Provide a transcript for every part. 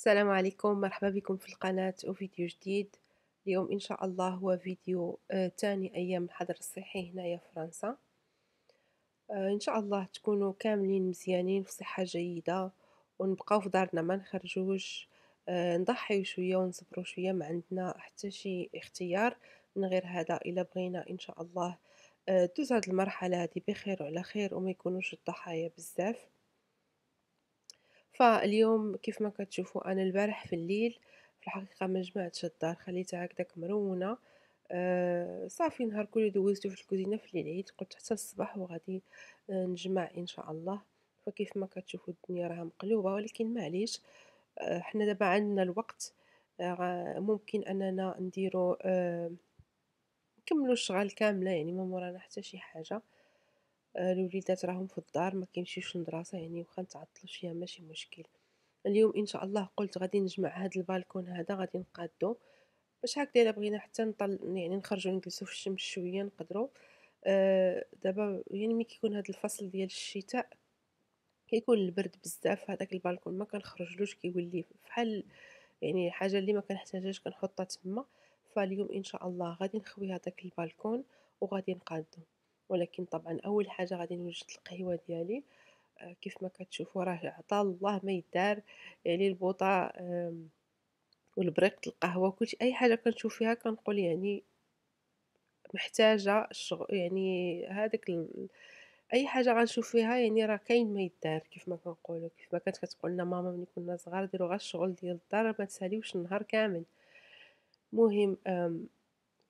السلام عليكم مرحبا بكم في القناة وفيديو جديد اليوم إن شاء الله هو فيديو تاني آه، أيام الحظر الصحي هنايا في فرنسا آه، إن شاء الله تكونوا كاملين مزيانين في صحة جيدة ونبقاو في دارنا ما نخرجوش آه، نضحيو شوية ونصبرو شوية ما عندنا حتى شي اختيار من غير هذا إلا بغينا إن شاء الله دوز هاد المرحلة هادي بخير وعلى خير وما يكونوش الضحايا بزاف فاليوم كيف ما كتشوفوا أنا البارح في الليل في الحقيقة ما جمعتش الدار خليتها هكداك مرونة آه، صافي نهار كله دوزتو في الكوزينة في العيد قلت حتى الصباح وغادي آه، نجمع ان شاء الله فكيف ما كتشوفوا الدنيا راها مقلوبة ولكن معليش آه، حنا دابا عندنا الوقت ممكن اننا نديرو نكملو الشغل كاملة يعني ما مورانا حتى شي حاجة آه، الوليدات راهم في الدار مكيمشيوش للمدرسة يعني وخا نتعطلو شوية ماشي مشكل، اليوم إن شاء الله قلت غادي نجمع هاد البالكون هذا غادي نقادو، باش هكا إلا بغينا حتى نطل يعني نخرجو نجلسو في الشمس شوية نقدرو، آه، دابا يعني ملي كيكون هاد الفصل ديال الشتاء كيكون البرد بزاف هداك البالكون مكنخرجلوش كيولي فحال يعني حاجة اللي مكنحتاجهاش كنحطها تما، فاليوم إن شاء الله غادي نخوي هداك البالكون وغادي نقادو. ولكن طبعا اول حاجه غادي نوجد القهوه ديالي آه، كيف ما كتشوفوا راه عطا الله ما يدار يعني البوطه والبريق القهوه وكلشي اي حاجه كنشوف فيها كنقول يعني محتاجه الشغل يعني هذاك ال... اي حاجه غنشوف فيها يعني راه كاين ما يدار كيف ما كنقولوا كيف ما كانت كتقول لنا ماما ملي كنا صغار ديروا غير الشغل ديال الدار ما تساليوش النهار كامل مهم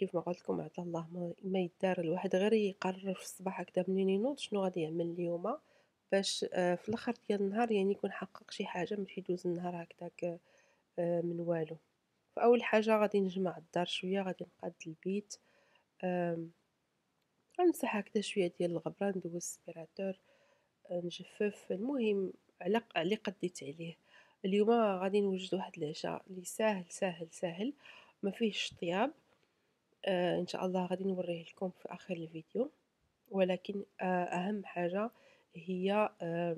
كيف ما قلت لكم عطا الله ما يدار الواحد غير يقرر في الصباح هكذا منين ينوض شنو غادي يعمل اليوم باش آه، في الاخر ديال النهار يعني يكون حقق شي حاجه ماشي يدوز النهار هكذاك آه، من والو فاول حاجه غادي نجمع الدار شويه غادي نقاد البيت غنمسح هكذا شويه ديال الغبره ندوز السبيراتور آه، نجفف المهم على اللي قديت عليه اليوم غادي نوجد واحد العشاء اللي ساهل ساهل ساهل ما فيهش طياب آه، إن شاء الله غادي نوريه لكم في آخر الفيديو ولكن آه أهم حاجة هي آه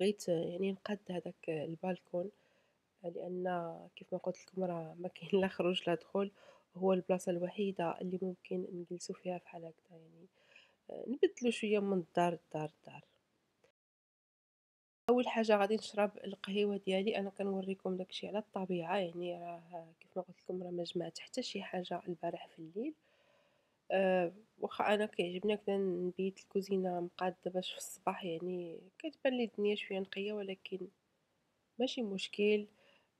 بغيت يعني نقاد هذاك آه، البالكون آه، لأن كيف ما قلت لكم راه ما كاين لا خروج لا دخول هو البلاصة الوحيدة اللي ممكن نجلسو فيها بحال هكذا يعني نبدلو شوية من الدار الدار الدار اول حاجه غادي نشرب القهيوه ديالي انا كنوريكم داكشي على الطبيعه يعني راه كيف ما قلت لكم راه ما جمعت حتى شي حاجه البارح في الليل آه، واخا انا كيعجبني كدا نبيت الكوزينه مقاده باش في الصباح يعني كتبان لي الدنيا شويه نقيه ولكن ماشي مشكل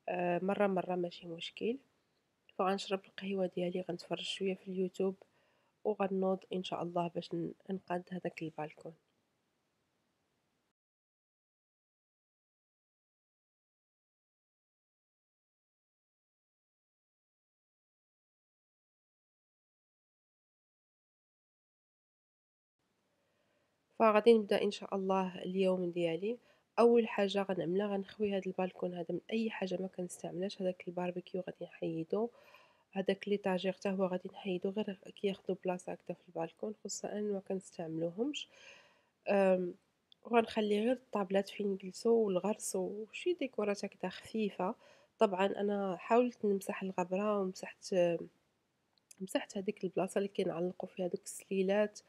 آه، مره مره ماشي مشكل فغنشرب القهيوه ديالي غنتفرج شويه في اليوتيوب وغنوض ان شاء الله باش نقاد هذاك البالكون فغادي نبدأ إن شاء الله اليوم ديالي، أول حاجة غنعملها غنخوي هاد البالكون هدا من أي حاجة كنستعملهاش هداك الباربيكيو غادي نحيدو، هداك طاجير حتى هو غادي نحيدو غير كياخدو بلاصة هكدا في البالكون خصوصا ما مكنستعملوهمش، وغنخلي غير الطابلات فين نجلسو والغرس وشي ديكورات هكدا خفيفة، طبعا أنا حاولت نمسح الغبرة ومسحت مسحت هاديك البلاصة اللي كنعلقوا فيها دوك السليلات.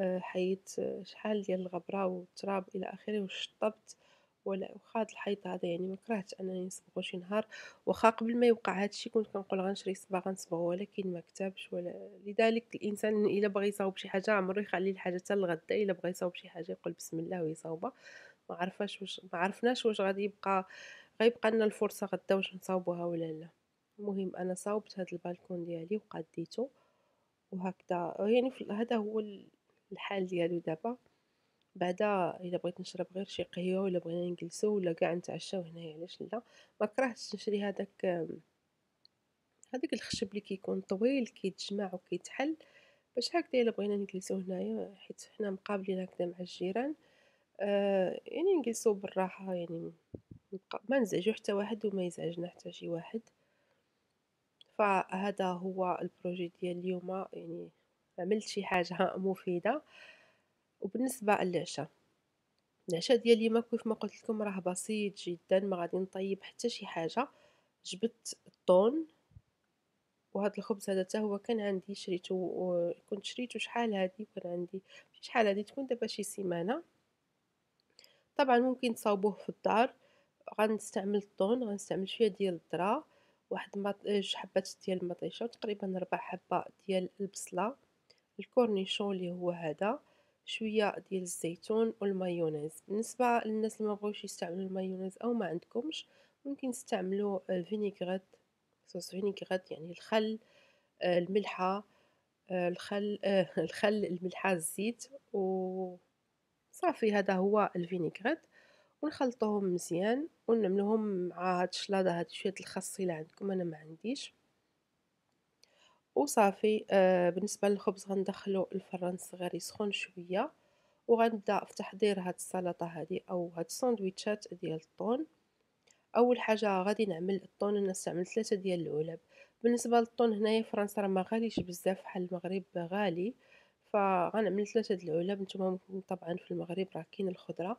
آه، حيت آه، شحال ديال الغبرة والتراب الى اخره وشطبت وخا هاد الحيط هذا يعني ما كرهتش انني نصبغو شي نهار واخا قبل ما يوقع هادشي كنت كنقول غنشري صباغه غنصبغو ولكن ما كتبش ولا لذلك الانسان الا بغى يصاوب شي حاجه عمرو يخلي الحاجه حتى الغدا الا بغى يصاوب شي حاجه يقول بسم الله ويصاوبها ما عرفاش واش ما عرفناش واش غادي يبقى غيبقى لنا الفرصه غدا واش نصاوبوها ولا لا المهم انا صاوبت هاد البالكون ديالي وقديته وهكذا يعني هذا هو الحال ديالو دابا بعدا الا بغيت نشرب غير شي قهوه ولا بغينا نجلسو ولا كاع نتعشاو هنايا علاش لا ما كرهتش نشري هذاك هذاك الخشب اللي كيكون طويل كيتجمع وكيتحل باش هكذا الا بغينا نجلسو هنايا حيت حنا مقابلين هكذا مع الجيران آه يعني نجلسو بالراحه يعني ما نزعجو حتى واحد وما يزعجنا حتى شي واحد فهذا هو البروجي ديال اليوم يعني عملت شي حاجة مفيدة وبالنسبة للعشاء العشاء ديالي ما كيف ما قلت لكم راه بسيط جدا ما غادي نطيب حتى شي حاجه جبت الطون وهذا الخبز هذا حتى هو كان عندي شريته كنت شريته شحال هادي كان عندي شحال هادي تكون دابا شي سيمانه طبعا ممكن تصاوبوه في الدار غنستعمل الطون غنستعمل شويه ديال الذره واحد مط... حبات ديال المطيشه تقريبا ربع حبه ديال البصله الكورنيشون اللي هو هذا شوية ديال الزيتون والمايونيز بالنسبة للناس اللي مبغيوش يستعملوا المايونيز او ما عندكمش ممكن تستعملوا الفينيغريت صوص فينيغريت يعني الخل آه، الملحة آه، الخل آه، الخل الملحة الزيت وصافي صافي هذا هو الفينيغريت ونخلطوهم مزيان ونعملوهم مع هاد الشلاضه هاد شويه الخس اللي عندكم انا ما عنديش وصافي آه، بالنسبة للخبز غندخلو الفران صغير يسخن شوية وغنبدا في تحضير هاد السلطة هادي أو هاد السندويتشات ديال الطون، أول حاجة غادي نعمل الطون أنا استعملت ثلاثة ديال العلب، بالنسبة للطون هنايا فرنسا راه مغاليش بزاف بحال المغرب غالي. فغنعمل ثلاثة د العلب نتوما ممكن طبعا في المغرب راه كاين الخضرة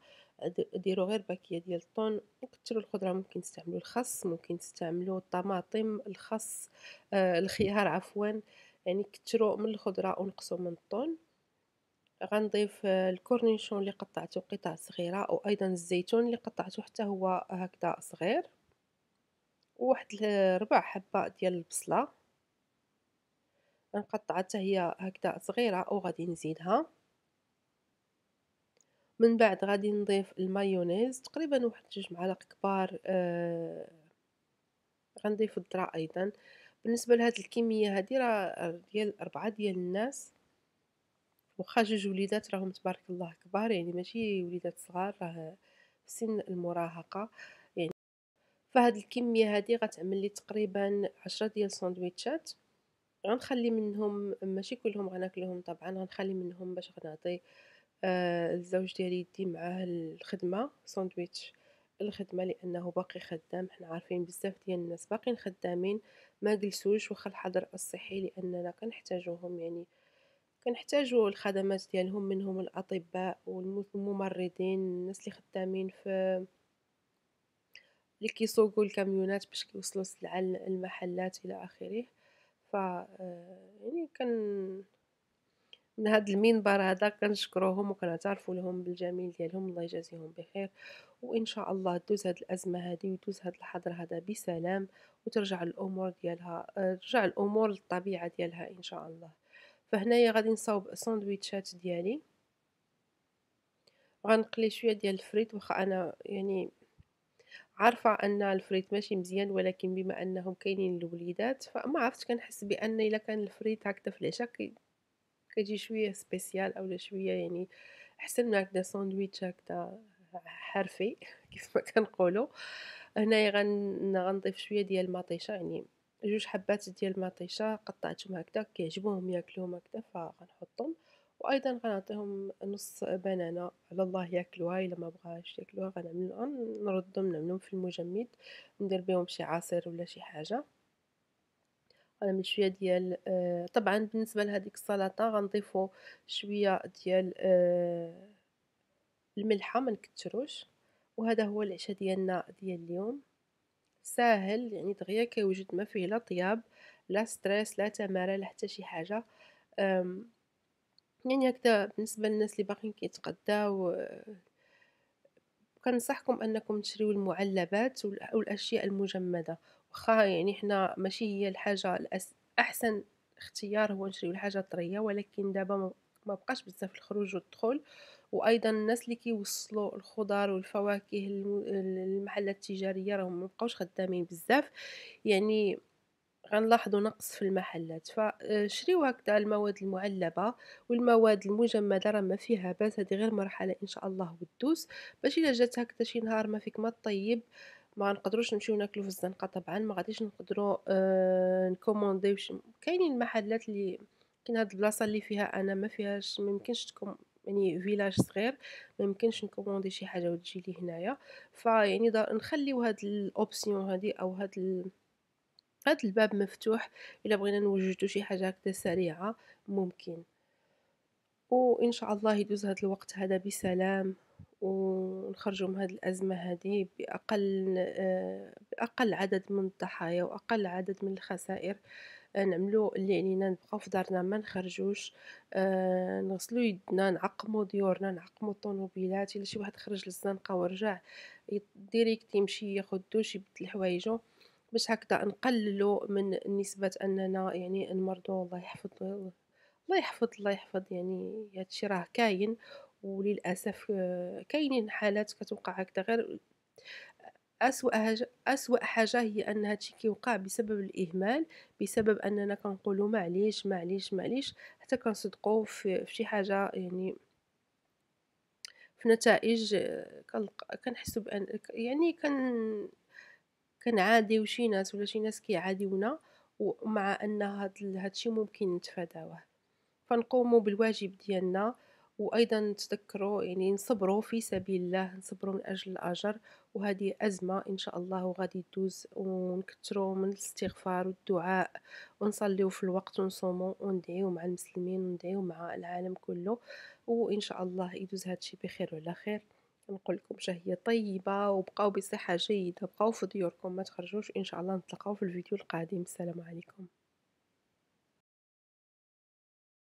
ديرو غير باكية ديال الطون وكثروا الخضرة ممكن تستعملوا الخس ممكن تستعملوا الطماطم الخس آه الخيار عفوا يعني كثروا من الخضرة ونقصوا من الطون غنضيف آه، الكورنيشون اللي قطعته قطع صغيره وايضا الزيتون اللي قطعته حتى هو هكذا صغير وواحد ربع حبه ديال البصله نقطع حتى هي هكذا صغيرة وغادي نزيدها من بعد غادي نضيف المايونيز تقريبا واحد جوج معالق كبار آه غنضيف الذرة ايضا بالنسبة لهاد الكمية هادي راه ديال أربعة ديال الناس واخا جوج وليدات راهم تبارك الله كبار يعني ماشي وليدات صغار راه في سن المراهقة يعني فهاد الكمية هادي غتعمل لي تقريبا عشرة ديال سندويتشات غنخلي منهم ماشي كلهم غناكلهم طبعا غنخلي منهم باش غنعطي آه، الزوج ديالي يدي معاه الخدمة ساندويتش الخدمة لانه باقي خدام حنا عارفين بزاف ديال الناس باقيين خدامين ما جلسوش وخا الحظر الصحي لاننا كنحتاجوهم يعني كنحتاجو الخدمات ديالهم منهم الاطباء والممرضين الناس اللي خدامين في اللي كيسوقوا الكاميونات باش كيوصلوا للمحلات الى اخره يعني كن من هاد المنبر هذا كنشكروهم وكنعترفوا لهم بالجميل ديالهم الله يجازيهم بخير وان شاء الله دوز هاد الازمه هذه وتدوز هاد الحظر هذا بسلام وترجع الامور ديالها ترجع الامور للطبيعه ديالها ان شاء الله فهنايا غادي نصاوب الساندويتشات ديالي غنقلي شويه ديال الفريت واخا انا يعني عارفة أن الفريت ماشي مزيان ولكن بما أنهم كاينين الوليدات فما عرفتش كنحس بأن إلا كان الفريت هكذا في العشاء كيجي شوية سبيسيال أولا شوية يعني أحسن من هكذا ساندويتش هكذا حرفي كيف ما كنقولوا هنايا غن... غنضيف شويه ديال المطيشه يعني جوج حبات ديال المطيشه قطعتهم هكذا كيعجبوهم ياكلوهم هكذا فغنحطهم وأيضًا غنعطيهم نص بنانة على الله ياكلوها إلا بغاش ياكلوها غنعملها نردهم نعملهم في المجمد ندير بيهم شي عصير ولا شي حاجة، غنعمل شوية ديال آه طبعًا بالنسبة لهاديك السلطة غنضيفو شوية ديال آه الملحة منكتروش، وهذا هو العشاء ديالنا ديال اليوم، ساهل يعني دغيا كيوجد ما فيه لا طياب لا ستريس لا تمارة لا حتى شي حاجة آه يعني هكذا بالنسبه للناس اللي باقيين كيتغداو كنصحكم انكم تشريو المعلبات والاشياء المجمده واخا يعني حنا ماشي هي الحاجه الأس... احسن اختيار هو نشريو الحاجه طريه ولكن دابا ما بقاش بزاف الخروج والدخول وايضا الناس اللي كيوصلوا الخضار والفواكه للمحلات التجاريه راهم مبقاوش خدامين بزاف يعني غنلاحظوا نقص في المحلات فشريو آه، هكذا المواد المعلبه والمواد المجمده راه ما فيها باس هذه غير مرحله ان شاء الله وتدوز باش الا جات هكذا شي نهار ما فيك ما طيب ما نقدروش نمشيو ناكلو في الزنقه طبعا ما غاديش نقدروا آه نكومونديو كاينين محلات اللي كاين هاد البلاصه اللي فيها انا ما فيهاش ما يمكنش تكون يعني فيلاج صغير ما يمكنش نكوموندي شي حاجه وتجي لي هنايا فيعني نخليو هاد الاوبسيون هادي او هاد هاد الباب مفتوح الا بغينا نوجدو شي حاجه هكذا سريعه ممكن وان شاء الله يدوز هاد الوقت هذا بسلام ونخرجوا من هاد الازمه هذه باقل آه، باقل عدد من الضحايا واقل عدد من الخسائر آه، نعملو اللي علينا نبقاو في دارنا ما نخرجوش نغسلوا آه، نغسلو يدنا نعقمو ديورنا نعقمو الطوموبيلات الا شي واحد خرج للزنقه ورجع ديريكت يمشي ياخذ دوش يبدل حوايجو باش هكذا نقللو من نسبة أننا يعني نمرضو الله يحفظ الله يحفظ الله يحفظ يعني هادشي راه كاين وللأسف آه، كاينين حالات كتوقع هكذا غير أسوأ حاجة, أسوأ حاجة هي أن هادشي كيوقع بسبب الإهمال بسبب أننا كنقولو معليش معليش معليش حتى كنصدقو في, في شي حاجة يعني في نتائج آه، كنحسو بأن يعني كن كان عادي وشي ناس ولا شي ناس كيعاديونا ومع ان هاد هادشي ممكن نتفاداوه فنقوموا بالواجب ديالنا وايضا تذكروا يعني نصبروا في سبيل الله نصبروا من اجل الاجر وهذه ازمه ان شاء الله غادي تدوز ونكثروا من الاستغفار والدعاء ونصليو في الوقت ونصوموا وندعيو مع المسلمين وندعيو مع العالم كله وان شاء الله يدوز هادشي بخير وعلى خير نقول لكم شهية طيبة وبقاو بصحة جيدة بقاو في ديوركم ما تخرجوش ان شاء الله نتلقاو في الفيديو القادم السلام عليكم